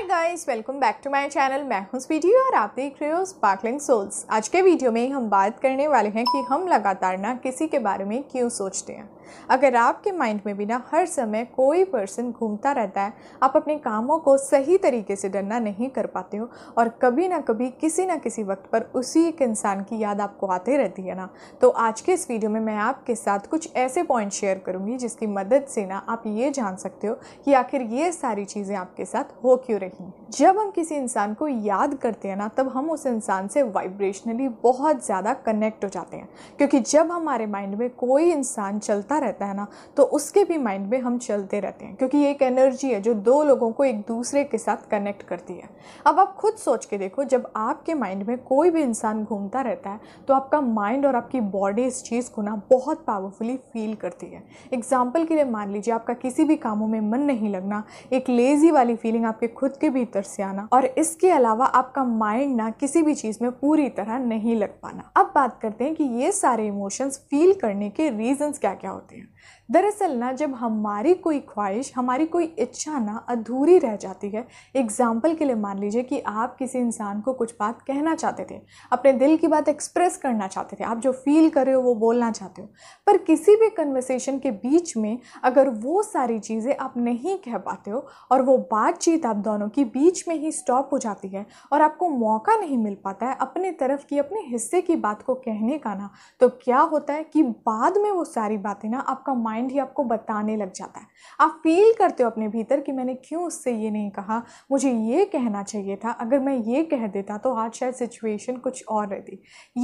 hi guys welcome back to my channel मैं हूं स्वीटी और आप देख रहे हो स्पार्कलिंग सोल्स आज के वीडियो में हम बात करने वाले हैं कि हम लगातार ना किसी के बारे में क्यों सोचते हैं अगर आपके माइंड में भी ना हर समय कोई पर्सन घूमता रहता है आप अपने कामों को सही तरीके से डरना नहीं कर पाते हो और कभी ना कभी किसी ना किसी वक्त पर उसी एक इंसान की याद आपको आती रहती है ना तो आज के इस वीडियो में मैं आपके साथ कुछ ऐसे पॉइंट शेयर करूँगी जिसकी मदद से ना आप ये जान सकते हो कि आखिर ये सारी चीज़ें आपके साथ हो क्यों रही नहीं जब हम किसी इंसान को याद करते हैं ना तब हम उस इंसान से वाइब्रेशनली बहुत ज़्यादा कनेक्ट हो जाते हैं क्योंकि जब हमारे माइंड में कोई इंसान चलता रहता है ना तो उसके भी माइंड में हम चलते रहते हैं क्योंकि एक एनर्जी है जो दो लोगों को एक दूसरे के साथ कनेक्ट करती है अब आप खुद सोच के देखो जब आपके माइंड में कोई भी इंसान घूमता रहता है तो आपका माइंड और आपकी बॉडी इस चीज़ को ना बहुत पावरफुली फील करती है एग्जाम्पल के लिए मान लीजिए आपका किसी भी कामों में मन नहीं लगना एक लेज़ी वाली फीलिंग आपके खुद उसके भीतर से आना और इसके अलावा आपका माइंड ना किसी भी चीज़ में पूरी तरह नहीं लग पाना अब बात करते हैं कि ये सारे इमोशंस फील करने के रीजंस क्या क्या होते हैं दरअसल ना जब हमारी कोई ख्वाहिश हमारी कोई इच्छा ना अधूरी रह जाती है एग्ज़ाम्पल के लिए मान लीजिए कि आप किसी इंसान को कुछ बात कहना चाहते थे अपने दिल की बात एक्सप्रेस करना चाहते थे आप जो फील कर रहे हो वो बोलना चाहते हो पर किसी भी कन्वर्सेशन के बीच में अगर वो सारी चीज़ें आप नहीं कह पाते हो और वो बातचीत आप दोनों दोनों की बीच में ही स्टॉप हो जाती है और आपको मौका नहीं मिल पाता है अपने तरफ की अपने हिस्से की बात को कहने का ना तो क्या होता है कि बाद में वो सारी बातें ना आपका माइंड ही आपको बताने लग जाता है आप फील करते हो अपने भीतर कि मैंने क्यों उससे ये नहीं कहा मुझे ये कहना चाहिए था अगर मैं ये कह देता तो आज शायद सिचुएशन कुछ और रहती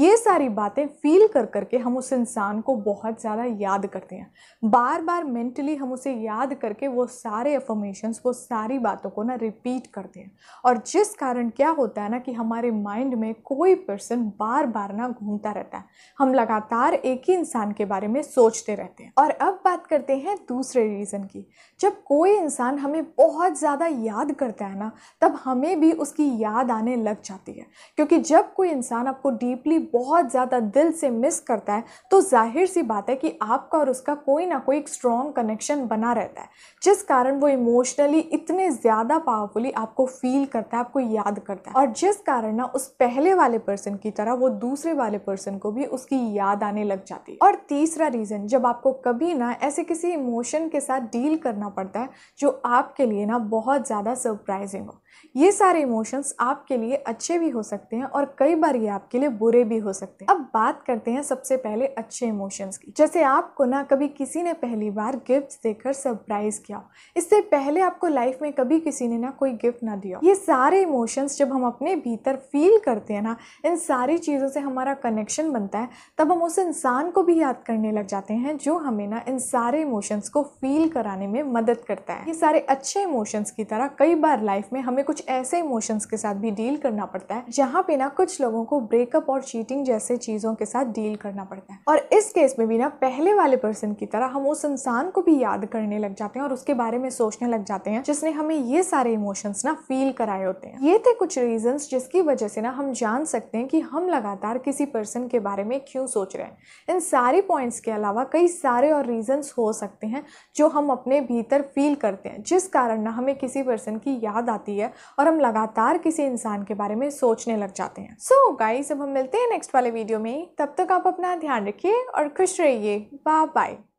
ये सारी बातें फील कर करके हम उस इंसान को बहुत ज़्यादा याद करते हैं बार बार मेंटली हम उसे याद करके वो सारे अफॉर्मेशंस वो सारी बातों को ना रिपीट रिपीट करते हैं और जिस कारण क्या होता है ना कि हमारे माइंड में कोई पर्सन बार बार ना घूमता रहता है हम लगातार एक ही इंसान के बारे में सोचते रहते हैं और अब बात करते हैं दूसरे रीज़न की जब कोई इंसान हमें बहुत ज़्यादा याद करता है ना तब हमें भी उसकी याद आने लग जाती है क्योंकि जब कोई इंसान आपको डीपली बहुत ज़्यादा दिल से मिस करता है तो जाहिर सी बात है कि आपका और उसका कोई ना कोई एक स्ट्रॉन्ग कनेक्शन बना रहता है जिस कारण वो इमोशनली इतने ज़्यादा पावरफुल ब्रोकोली आपको फील करता है आपको याद करता है और जिस कारण ना उस पहले वाले पर्सन की तरह वो दूसरे वाले पर्सन को भी उसकी याद आने लग जाती है और तीसरा रीज़न जब आपको कभी ना ऐसे किसी इमोशन के साथ डील करना पड़ता है जो आपके लिए ना बहुत ज़्यादा सरप्राइजिंग हो ये सारे इमोशंस आपके लिए अच्छे भी हो सकते हैं और कई बार ये आपके लिए बुरे भी हो सकते हैं अब बात करते हैं सबसे पहले अच्छे इमोशंस की जैसे आपको ना कभी किसी ने पहली बार गिफ्ट देकर सरप्राइज किया इससे पहले आपको लाइफ में कभी किसी ने ना कोई कोई गिफ्ट ना दिया ये सारे इमोशंस जब हम अपने भीतर फील करते हैं ना इन सारी चीज़ों से हमारा कनेक्शन बनता है तब हम उस इंसान को भी याद करने लग जाते हैं जो हमें ना इन सारे इमोशंस को फील कराने में मदद करता है ये सारे अच्छे इमोशंस की तरह कई बार लाइफ में हमें कुछ ऐसे इमोशंस के साथ भी डील करना पड़ता है जहाँ पे ना कुछ लोगों को ब्रेकअप और चीटिंग जैसे चीज़ों के साथ डील करना पड़ता है और इस केस में भी ना पहले वाले पर्सन की तरह हम उस इंसान को भी याद करने लग जाते हैं और उसके बारे में सोचने लग जाते हैं जिसने हमें ये सारे इमोशन इमोशंस ना फील कराए होते हैं ये थे कुछ रीजंस जिसकी वजह से ना हम जान सकते हैं कि हम लगातार किसी पर्सन के बारे में क्यों सोच रहे हैं इन सारे पॉइंट्स के अलावा कई सारे और रीजंस हो सकते हैं जो हम अपने भीतर फील करते हैं जिस कारण ना हमें किसी पर्सन की याद आती है और हम लगातार किसी इंसान के बारे में सोचने लग जाते हैं सो so, गाइस अब हम मिलते हैं नेक्स्ट वाले वीडियो में तब तक आप अपना ध्यान रखिए और खुश रहिए बाय बाय